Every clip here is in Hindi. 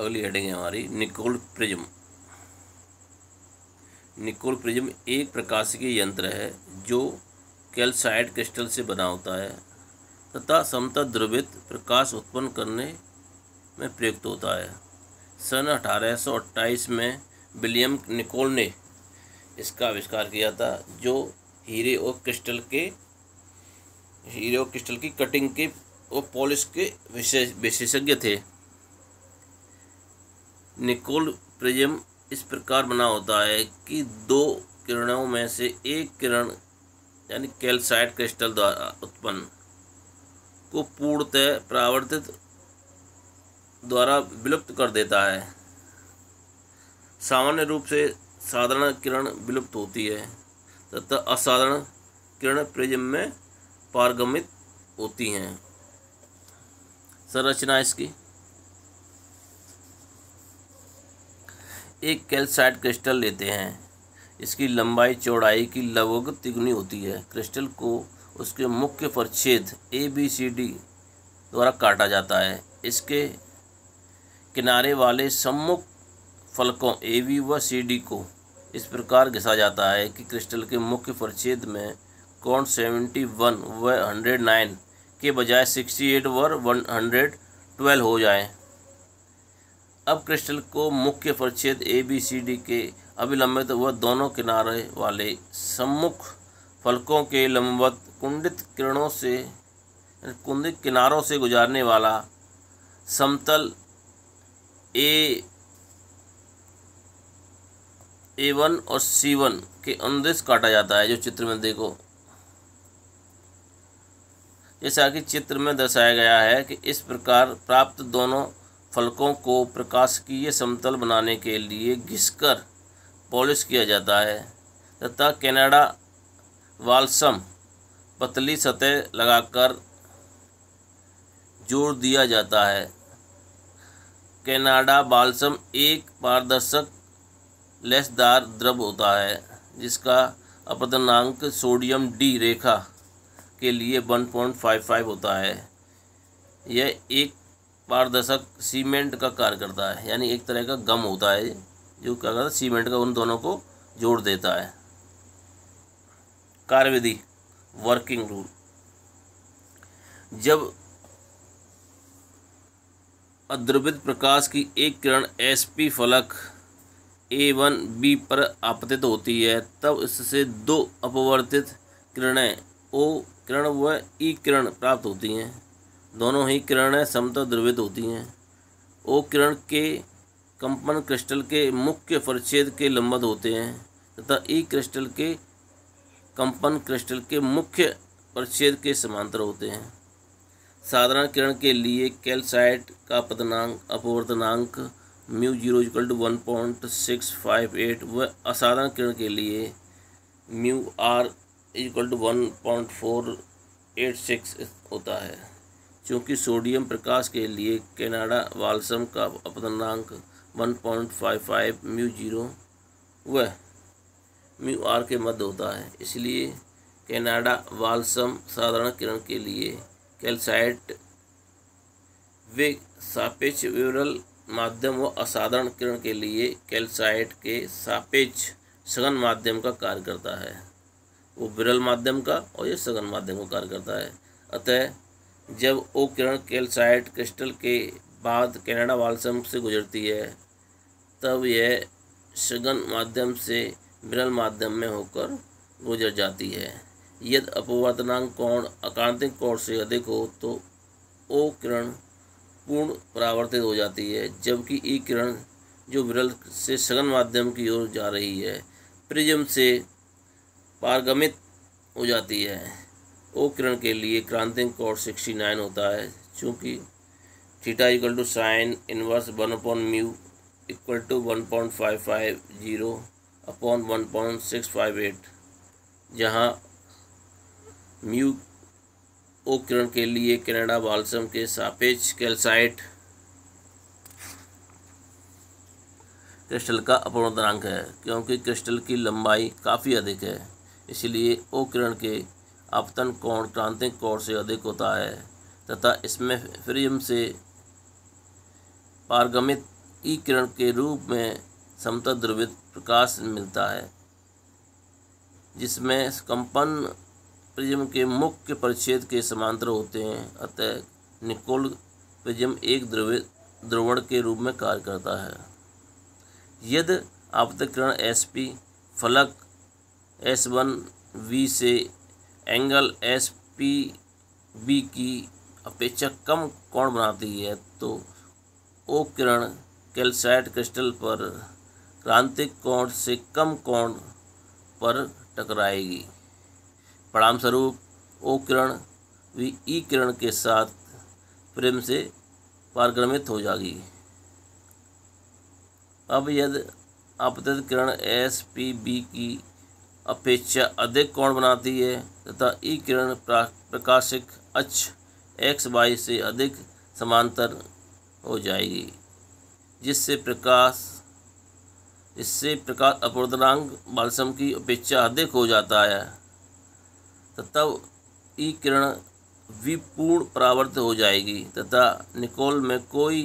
अगली हेडिंग है हमारी निकोल प्रिज्म निकोल प्रिज्म एक प्रकाशिकीय यंत्र है जो कैल्साइड क्रिस्टल से बना होता है तथा समता द्रवित प्रकाश उत्पन्न करने में प्रयुक्त होता है सन 1828 में विलियम निकोल ने इसका आविष्कार किया था जो हीरे और क्रिस्टल के हीरे और क्रिस्टल की कटिंग के और पॉलिश के विशेष विशेषज्ञ थे निकोल प्रिज्म इस प्रकार बना होता है कि दो किरणों में से एक किरण यानी कैल्साइट क्रिस्टल द्वारा उत्पन्न को पूर्णतः प्रावर्तित द्वारा विलुप्त कर देता है सामान्य रूप से साधारण किरण विलुप्त होती है तथा असाधारण किरण प्रिज्म में पारगमित होती हैं संरचना इसकी एक कैल्साइट क्रिस्टल लेते हैं इसकी लंबाई चौड़ाई की लगभग तिगुनी होती है क्रिस्टल को उसके मुख्य प्रच्छेद ए बी सी डी द्वारा काटा जाता है इसके किनारे वाले सम्मुख फलकों ए बी व सी डी को इस प्रकार घिसा जाता है कि क्रिस्टल के मुख्य प्रच्छेद में कौन सेवेंटी वन व हंड्रेड नाइन के बजाय सिक्सटी एट व वन हंड्रेड ट्वेल्व हो जाए अब क्रिस्टल को मुख्य परिच्छेद ए बी सी डी के अभिलंबित व दोनों किनारे वाले सम्मुख फलकों के लंबवत कुंडित किरणों से कुंडित किनारों से गुजारने वाला समतल ए ए वन और सी वन के अनुदेश काटा जाता है जो चित्र में देखो जैसा कि चित्र में दर्शाया गया है कि इस प्रकार प्राप्त दोनों फलकों को प्रकाशकीय समतल बनाने के लिए घिसकर पॉलिश किया जाता है तथा कनाडा वालसम पतली सतह लगाकर जोड़ दिया जाता है कनाडा बालसम एक पारदर्शक लेसदार द्रव होता है जिसका अपदनांक सोडियम डी रेखा के लिए 1.55 होता है यह एक पारदर्शक सीमेंट का कार्य करता है यानी एक तरह का गम होता है जो क्या करता है सीमेंट का उन दोनों को जोड़ देता है कार्यविधि वर्किंग रूल जब अद्रवित प्रकाश की एक किरण एस पी फलक ए वन बी पर आपतित होती है तब इससे दो अपवर्तित किरणें ओ किरण व ई e किरण प्राप्त होती हैं दोनों ही किरणें समतल द्रवित होती हैं ओ किरण के कंपन क्रिस्टल के मुख्य परिच्छेद के लंबत होते हैं तथा ई क्रिस्टल के कंपन क्रिस्टल के मुख्य परिच्छेद के समांतर होते हैं साधारण किरण के लिए कैल्साइट का पतनांक अपवर्तनांक mu zero equal to one point six five eight व असाधारण किरण के लिए mu R equal to one point four eight six होता है चूँकि सोडियम प्रकाश के लिए कैनाडा वाल्सम का अपनांक 1.55 म्यू जीरो व म्यू आर के मध्य होता है इसलिए कैनाडा वाल्सम साधारण किरण के लिए कैल्साइट वे सापेक्ष विवरल माध्यम व असाधारण किरण के लिए कैल्साइट के सापेक्ष सघन माध्यम का कार्य करता है वो विरल माध्यम का और ये सघन माध्यम का कार्य करता है अतः जब ओ किरण कैल्साइट क्रिस्टल के बाद कैनेडा बालसम से गुजरती है तब यह सघन माध्यम से विरल माध्यम में होकर गुजर जाती है यदि अपवर्तनांक कोण अकांतिक कोण से अधिक हो तो ओ किरण पूर्ण परावर्तित हो जाती है जबकि ई किरण जो विरल से सघन माध्यम की ओर जा रही है प्रिज्म से पारगमित हो जाती है ओ किरण के लिए क्रांतिंग कोण सिक्सटी नाइन होता है चूँकि theta equal to sine inverse one upon mu equal to one point five five zero upon one point six five eight जहाँ म्यू ओ किरण के लिए कनाडा बालसम के सापेक्ष कैल्साइट क्रिस्टल का अपवर्तनांक है क्योंकि क्रिस्टल की लंबाई काफ़ी अधिक है इसलिए ओ किरण के अपतन कोण क्रांतिक कोण से अधिक होता है तथा इसमें फ्रियम से पारगमित ई किरण के रूप में समता द्रवित प्रकाश मिलता है जिसमें कंपन प्रिज्म के मुख्य परिच्छेद के समांतर होते हैं अतः निकोल प्रिज्म एक द्रवित द्रवण के रूप में कार्य करता है यदि आपतकिरण एस पी फलक एस वन वी से एंगल एस पी बी की अपेक्षा कम कोण बनाती है तो ओ किरण कैल्साइट क्रिस्टल पर क्रांतिक कोण से कम कोण पर टकराएगी परिणाम स्वरूप ओ किरण भी ई किरण के साथ प्रेम से पारक्रमित हो जाएगी अब यदि आपतित किरण एस पी बी की अपेक्षा अधिक कोण बनाती है तथा ई किरण प्रकाशिक अक्ष एक्स वाई से अधिक समांतर हो जाएगी जिससे प्रकाश इससे प्रकाश अपूर्दनांग बालसम की अपेक्षा अधिक हो जाता है तथा ई किरण विपूर्ण परावर्त हो जाएगी तथा निकोल में कोई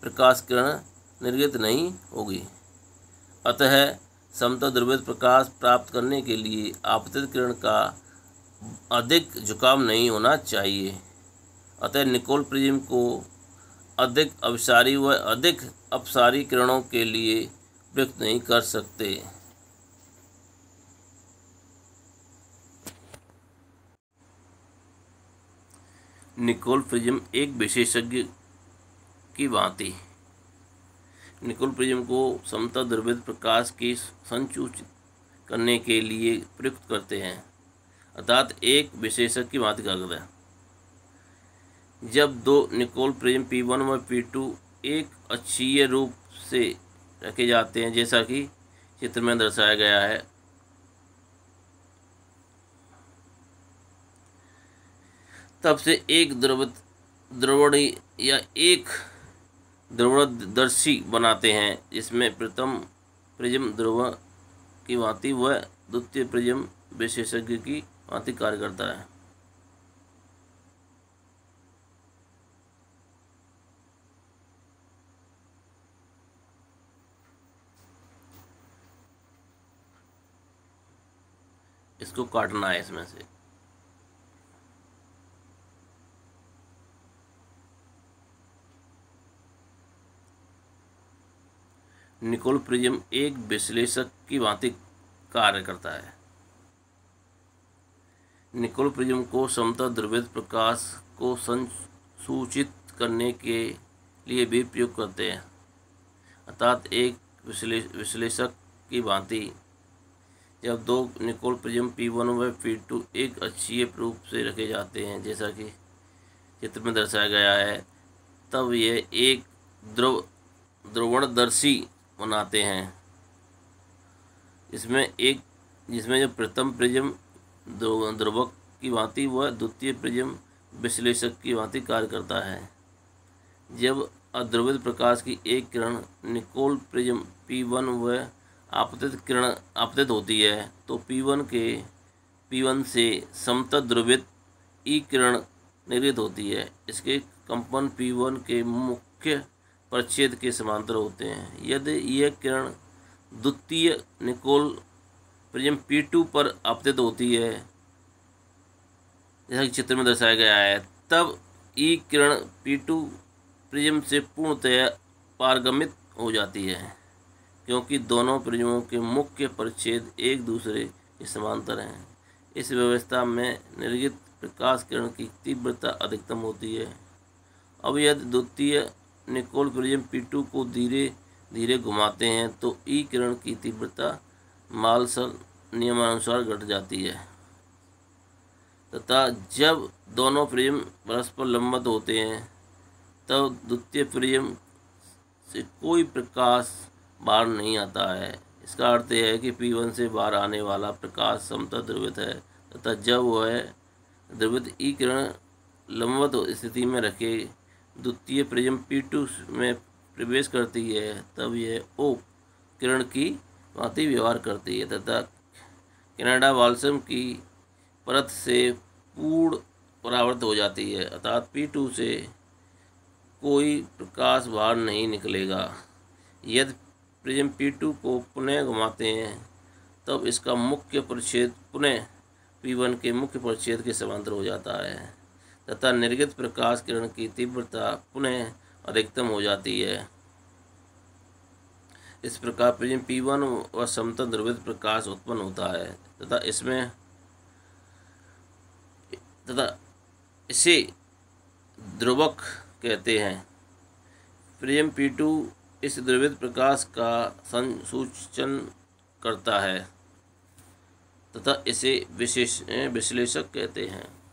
प्रकाश किरण निर्गत नहीं होगी अतः समता ध्रुवित प्रकाश प्राप्त करने के लिए आपतित किरण का अधिक जुकाम नहीं होना चाहिए अतः निकोल प्रिज्म को अधिक अभिसारी व अधिक अपसारी किरणों के लिए व्यक्त नहीं कर सकते निकोल प्रिज्म एक विशेषज्ञ की भांति निकोल प्रिज्म को समता द्रव्य प्रकाश की संचूचित करने के लिए प्रयुक्त करते हैं अर्थात एक विशेषक की बात कर है जब दो निकोल प्रेम P1 वन व पी एक अक्षीय रूप से रखे जाते हैं जैसा कि चित्र में दर्शाया गया है तब से एक द्रव द्रवणी या एक द्रवणदर्शी बनाते हैं जिसमें प्रथम प्रिज्म ध्रुव की भांति व द्वितीय प्रिज्म विशेषज्ञ की आर्थिक कार्य करता है इसको काटना है इसमें से निकोल प्रिजम एक विश्लेषक की भांति कार्य करता है निकोल प्रिज्म को समता द्रवित प्रकाश को संसूचित करने के लिए भी प्रयोग करते हैं अर्थात एक विश्लेषक की भांति जब दो निकोल प्रिज्म पी वन व पी टू एक अच्छी रूप से रखे जाते हैं जैसा कि चित्र में दर्शाया गया है तब यह एक द्रव द्रवणदर्शी बनाते हैं इसमें एक जिसमें जो प्रथम प्रिज्म ध्रुवक की भांति वह द्वितीय प्रिज्म विश्लेषक की भांति कार्य करता है जब अध्रुवित प्रकाश की एक किरण निकोल प्रिज्म पी वन व आपतित किरण आपतित होती है तो पी वन के पी वन से समत ध्रुवित ई किरण निर्गत होती है इसके कंपन पी वन के मुख्य प्रच्छेद के समांतर होते हैं यदि यह किरण द्वितीय निकोल प्रिज्म पी टू पर आपतित होती है जैसा कि चित्र में दर्शाया गया है तब ई किरण पी टू प्रिज्म से पूर्णतया पारगमित हो जाती है क्योंकि दोनों प्रिज्मों के मुख्य परिच्छेद एक दूसरे के समांतर हैं इस व्यवस्था में निर्गित प्रकाश किरण की तीव्रता अधिकतम होती है अब यदि द्वितीय निकोल प्रिज्म पी टू को धीरे धीरे घुमाते हैं तो ई किरण की तीव्रता मालसल नियमानुसार घट जाती है तथा जब दोनों प्रेम परस्पर लंबत होते हैं तब द्वितीय प्रेम से कोई प्रकाश बाहर नहीं आता है इसका अर्थ यह है कि पीवन से बाहर आने वाला प्रकाश समता द्रवित है तथा जब वह द्रवित ई किरण लंबत स्थिति में रखे द्वितीय प्रेम पी टू में प्रवेश करती है तब यह ओ किरण की भांति व्यवहार करती है तथा कनाडा वाल्सम की परत से पूर्ण परावर्त हो जाती है अर्थात पी टू से कोई प्रकाश बाहर नहीं निकलेगा यदि प्रिज्म पी टू को पुनः घुमाते हैं तब इसका मुख्य परिच्छेद पुनः पी वन के मुख्य परिच्छेद के समांतर हो जाता है तथा निर्गत प्रकाश किरण की तीव्रता पुनः अधिकतम हो जाती है इस प्रकार प्रिज्म पी वन व समतल ध्रुवित प्रकाश उत्पन्न होता है तथा इसमें तथा इसे ध्रुवक कहते हैं प्रिज्म पी टू इस ध्रुवित प्रकाश का संसूचन करता है तथा इसे विशेष विश्लेषक कहते हैं